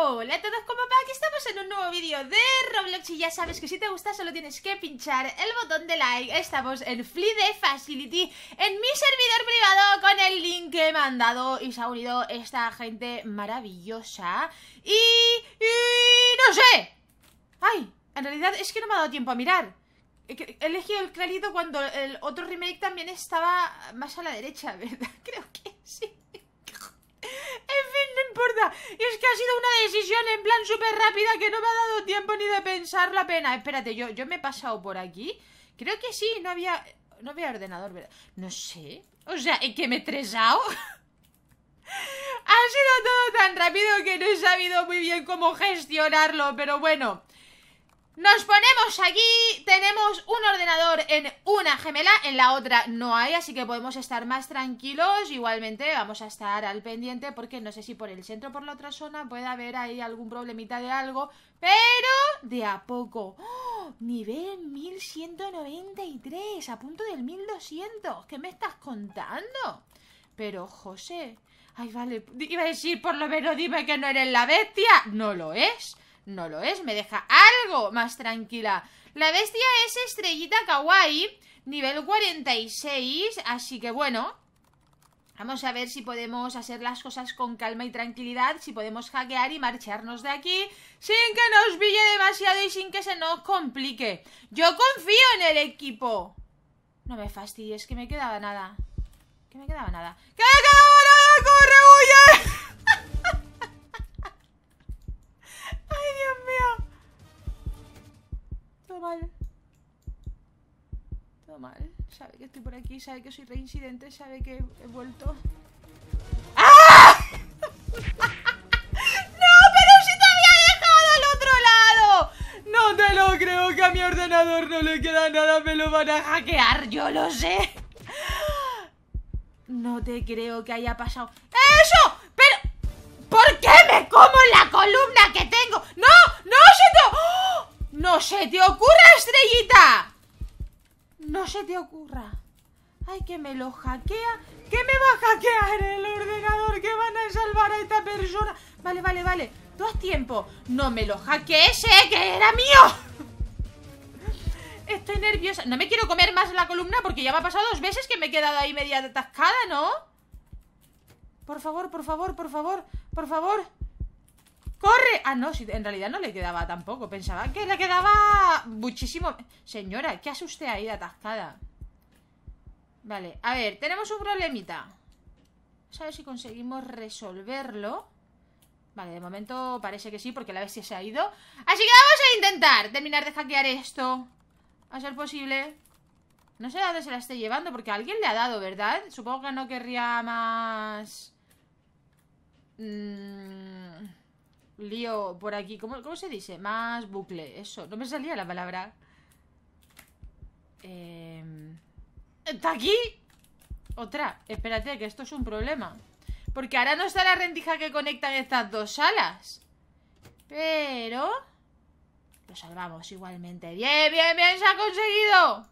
Hola a todos, como va? Aquí estamos en un nuevo vídeo de Roblox y ya sabes que si te gusta solo tienes que pinchar el botón de like Estamos en fly de Facility en mi servidor privado con el link que me han dado y se ha unido esta gente maravillosa y... y... no sé Ay, en realidad es que no me ha dado tiempo a mirar He elegido el clarito cuando el otro remake también estaba más a la derecha, ¿verdad? Creo que sí importa. es que ha sido una decisión en plan súper rápida que no me ha dado tiempo ni de pensar la pena. Espérate, yo, yo me he pasado por aquí. Creo que sí, no había. No había ordenador, ¿verdad? No sé. O sea, es que me he tresado, ha sido todo tan rápido que no he sabido muy bien cómo gestionarlo, pero bueno. Nos ponemos aquí, tenemos un ordenador en una gemela, en la otra no hay, así que podemos estar más tranquilos. Igualmente vamos a estar al pendiente porque no sé si por el centro o por la otra zona puede haber ahí algún problemita de algo, pero de a poco. ¡Oh! Nivel 1193, a punto del 1200, ¿qué me estás contando? Pero José, ay vale, iba a decir por lo menos dime que no eres la bestia, no lo es no lo es, me deja algo más tranquila. La bestia es estrellita kawaii, nivel 46, así que bueno, Vamos a ver si podemos hacer las cosas con calma y tranquilidad, si podemos hackear y marcharnos de aquí sin que nos bille demasiado y sin que se nos complique. Yo confío en el equipo. No me fastidies, que me quedaba nada. Que me quedaba nada. ¡Que me quedaba nada! ¡Corre, huye! Eh! todo mal. Todo mal. Sabe que estoy por aquí, sabe que soy reincidente, sabe que he vuelto. ¡Ah! ¡No, pero si te había dejado al otro lado! No te lo creo que a mi ordenador no le queda nada, me lo van a hackear, yo lo sé. No te creo que haya pasado. ¡Eso! ¡No se te ocurra, estrellita! No se te ocurra. Ay, que me lo hackea. ¿Qué me va a hackear el ordenador? Que van a salvar a esta persona. Vale, vale, vale. Tú haz tiempo. No me lo hackees, ¿eh? Que era mío. Estoy nerviosa. No me quiero comer más la columna porque ya me ha pasado dos veces que me he quedado ahí media atascada, ¿no? Por favor, por favor, por favor, por favor. ¡Corre! Ah, no, en realidad no le quedaba tampoco. Pensaba que le quedaba muchísimo. Señora, ¿qué hace usted ahí atascada? Vale, a ver, tenemos un problemita. Vamos a ver si conseguimos resolverlo. Vale, de momento parece que sí, porque la bestia se ha ido. Así que vamos a intentar terminar de hackear esto. A ser posible. No sé a dónde se la esté llevando, porque alguien le ha dado, ¿verdad? Supongo que no querría más... Mmm lío por aquí. ¿Cómo, se dice? Más bucle, eso. No me salía la palabra. Em, ¿Está aquí? Otra. Espérate, que esto es un problema. Porque ahora no está la rendija que conecta estas dos salas. Pero... Lo salvamos igualmente. ¡Bien, bien, bien! ¡Se ha conseguido!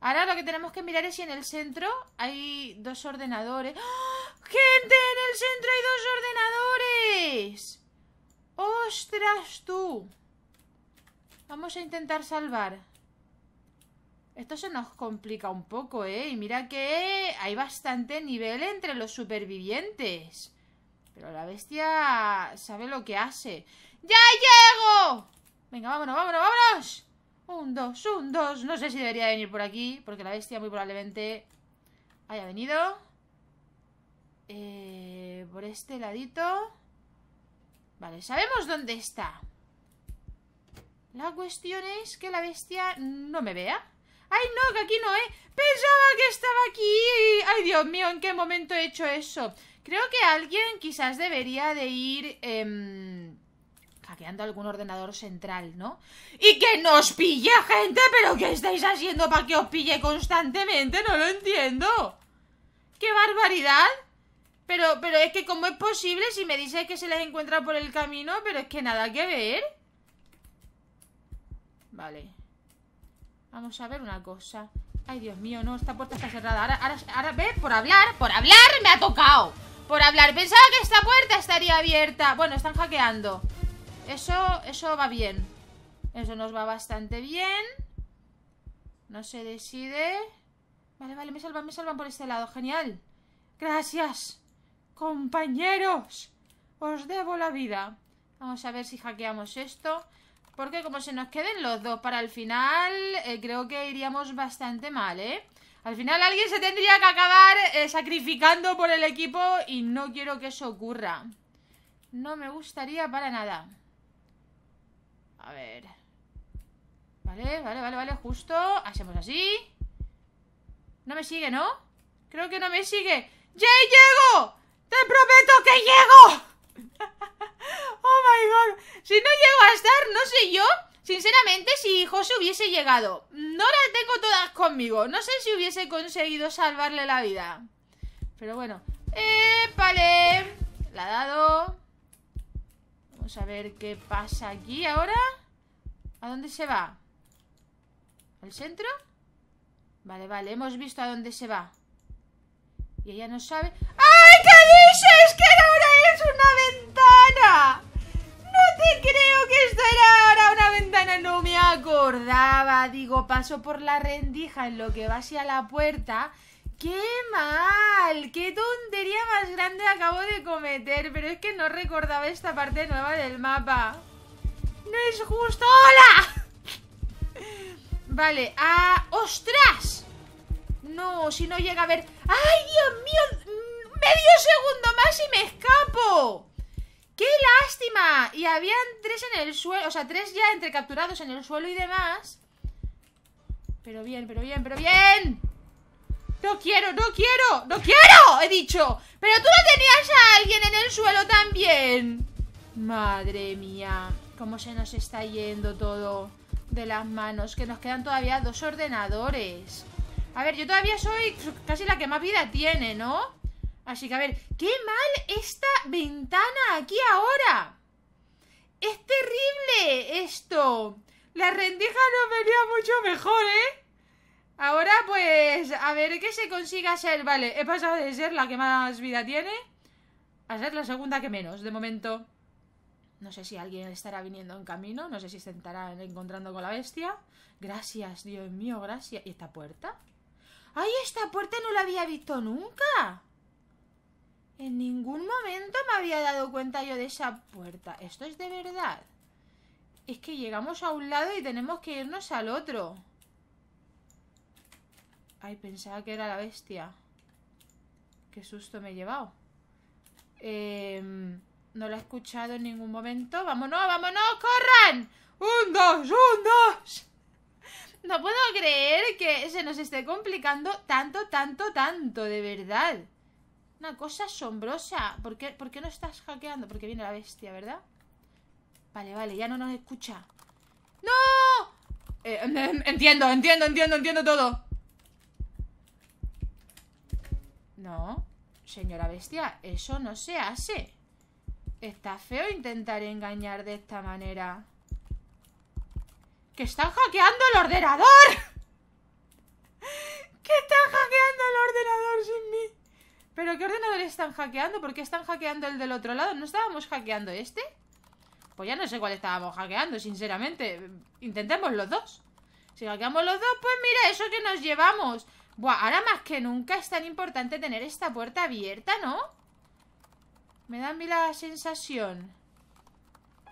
Ahora lo que tenemos que mirar es si en el centro hay dos ordenadores. ¡Ah! ¡Gente! ¡En el centro hay dos ordenadores! ¡Ostras tú! Vamos a intentar salvar. Esto se nos complica un poco, ¿eh? Y mira que hay bastante nivel entre los supervivientes. Pero la bestia sabe lo que hace. ¡Ya llego! Venga, vámonos, vámonos, vámonos. Un, dos, un, dos. No sé si debería venir por aquí, porque la bestia muy probablemente haya venido. Eh, por este ladito. Vale, sabemos dónde está. La cuestión es que la bestia no me vea. ¡Ay, no, que aquí no, eh! ¡Pensaba que estaba aquí! ¡Ay, Dios mío, en qué momento he hecho eso! Creo que alguien quizás debería de ir... Eh, hackeando algún ordenador central, ¿no? ¡Y que nos pille, gente! ¿Pero qué estáis haciendo para que os pille constantemente? ¡No lo entiendo! ¡Qué barbaridad! Pero, pero es que cómo es posible si me dices que se les encuentra por el camino, pero es que nada que ver. Vale. Vamos a ver una cosa. Ay, Dios mío, no, esta puerta está cerrada. Ahora, ahora, ahora, por hablar, por hablar me ha tocado. Por hablar, pensaba que esta puerta estaría abierta. Bueno, están hackeando. Eso, eso va bien. Eso nos va bastante bien. No se decide. Vale, vale, me salvan, me salvan por este lado. Genial. Gracias. Compañeros, os debo la vida. Vamos a ver si hackeamos esto. Porque como se nos queden los dos para el final, eh, creo que iríamos bastante mal, ¿eh? Al final alguien se tendría que acabar eh, sacrificando por el equipo y no quiero que eso ocurra. No me gustaría para nada. A ver. Vale, vale, vale, vale, justo. Hacemos así. No me sigue, ¿no? Creo que no me sigue. ¡Ya llego! ¡Te prometo que llego! ¡Oh, my God! Si no llego a estar, no sé yo. Sinceramente, si José hubiese llegado, no la tengo todas conmigo. No sé si hubiese conseguido salvarle la vida. Pero bueno. vale. La ha dado. Vamos a ver qué pasa aquí ahora. ¿A dónde se va? ¿Al centro? Vale, vale. Hemos visto a dónde se va. Y ella no sabe... ¡Ay, qué dices! ¡Que ahora es una ventana! No te creo que esto era ahora una ventana, no me acordaba. Digo, paso por la rendija en lo que va hacia la puerta... ¡Qué mal! ¡Qué tontería más grande acabo de cometer! Pero es que no recordaba esta parte nueva del mapa. ¡No es justo! ¡Hola! Vale, A ah, ¡Ostras! No, si no llega a ver... ¡Ay, Dios mío! Mm, ¡Medio segundo más y me escapo! ¡Qué lástima! Y habían tres en el suelo, o sea, tres ya entre capturados en el suelo y demás. Pero bien, pero bien, pero bien. No quiero, no quiero, no quiero, he dicho. Pero tú no tenías a alguien en el suelo también. Madre mía, cómo se nos está yendo todo de las manos, que nos quedan todavía dos ordenadores. A ver, yo todavía soy casi la que más vida tiene, ¿no? Así que a ver, ¡qué mal esta ventana aquí ahora! ¡Es terrible esto! La rendija no venía mucho mejor, ¿eh? Ahora, pues, a ver qué se consiga hacer... Vale, he pasado de ser la que más vida tiene a ser la segunda que menos, de momento. No sé si alguien estará viniendo en camino, no sé si se estará encontrando con la bestia. Gracias, Dios mío, gracias. ¿Y esta puerta? ¡Ay, esta puerta no la había visto nunca! En ningún momento me había dado cuenta yo de esa puerta. Esto es de verdad. Es que llegamos a un lado y tenemos que irnos al otro. Ay, pensaba que era la bestia. Qué susto me he llevado. Em, no la he escuchado en ningún momento. ¡Vámonos, vámonos! ¡Corran! ¡Un, dos, un, dos! No puedo creer que se nos esté complicando tanto, tanto, tanto, de verdad. Una cosa asombrosa. ¿Por qué, no estás hackeando? Porque viene la bestia, ¿verdad? Vale, vale, ya no nos escucha. ¡No! Eh, entiendo, entiendo, entiendo, entiendo todo. No, señora bestia, eso no se hace. Está feo intentar engañar de esta manera. ¡Que están hackeando el ordenador! ¡Que están hackeando el ordenador sin mí! ¿Pero qué ordenador están hackeando? ¿Por qué están hackeando el del otro lado? ¿No estábamos hackeando este? Pues ya no sé cuál estábamos hackeando, sinceramente. Intentemos los dos. Si hackeamos los dos, pues mira, eso que nos llevamos. Buah, ahora más que nunca es tan importante tener esta puerta abierta, ¿no? Me da a mí la sensación.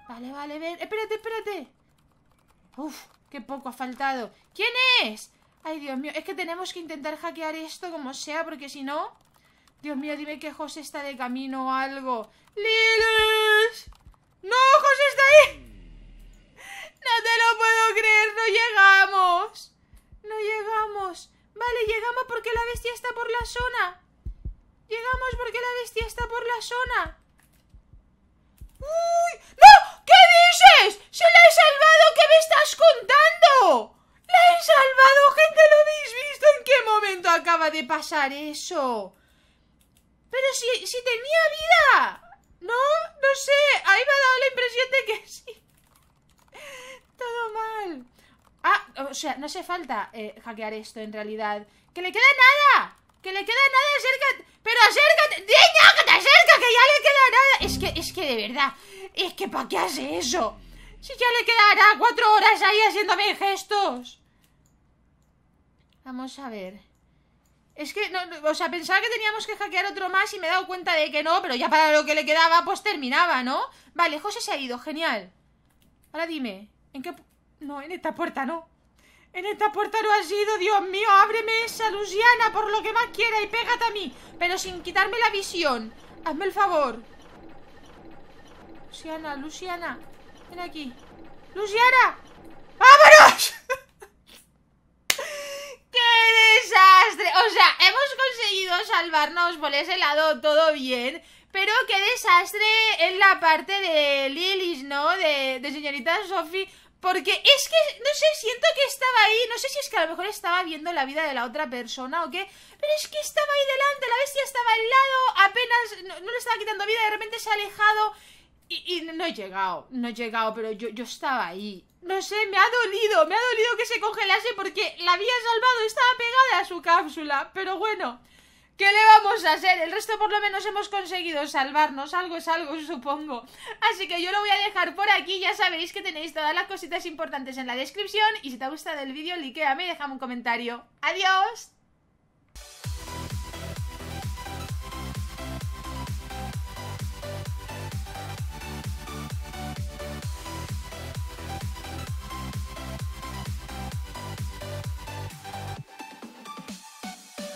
Vale, vale, ven. Espérate, espérate. Uf, qué poco ha faltado ¿Quién es? Ay, Dios mío, es que tenemos que intentar hackear esto como sea Porque si no... Dios mío, dime que José está de camino o algo ¡Lilus! ¡No, José está ahí! ¡No te lo puedo creer! ¡No llegamos! ¡No llegamos! Vale, llegamos porque la bestia está por la zona Llegamos porque la bestia está por la zona contando? ¡La he salvado, gente! ¿Lo habéis visto? ¿En qué momento acaba de pasar eso? Pero si, si tenía vida. No, no sé. Ahí me ha dado la impresión de que sí. Todo mal. Ah, o sea, no hace falta eh, hackear esto en realidad. ¡Que le queda nada! ¡Que le queda nada! ¡Acércate! ¡Pero acércate! pero acércate que te acerca! ¡Que ya le queda nada! Es que, es que de verdad. Es que ¿para qué hace eso? Si ya le quedará cuatro horas ahí haciéndome gestos. Vamos a ver. Es que, o sea, pensaba que teníamos que hackear otro más y me he dado cuenta de que no, pero ya para lo que le quedaba, pues terminaba, ¿no? Vale, José se ha ido, genial. Ahora dime, ¿en qué... No, en esta puerta no. En esta puerta no has ido, Dios mío, ábreme esa, Luciana, por lo que más quiera y pégate a mí, pero sin quitarme la visión. Hazme el favor. Luciana, Luciana, Ven aquí. ¡Luciana! ¡Vámonos! ¡Qué desastre! O sea, hemos conseguido salvarnos por ese lado todo bien, pero qué desastre en la parte de Lilis, ¿no? De, señorita Sophie. Porque es que, no sé, siento que estaba ahí, no sé si es que a lo mejor estaba viendo la vida de la otra persona o qué, pero es que estaba ahí delante, la bestia estaba al lado, apenas no, no le estaba quitando vida, de repente se ha alejado y, no he llegado, no he llegado, pero yo, yo estaba ahí. No sé, me ha dolido, me ha dolido que se congelase porque la había salvado, estaba pegada a su cápsula. Pero bueno, ¿qué le vamos a hacer? El resto por lo menos hemos conseguido salvarnos, algo es algo, supongo. Así que yo lo voy a dejar por aquí, ya sabéis que tenéis todas las cositas importantes en la descripción. Y si te ha gustado el vídeo, likeame y déjame un comentario. ¡Adiós!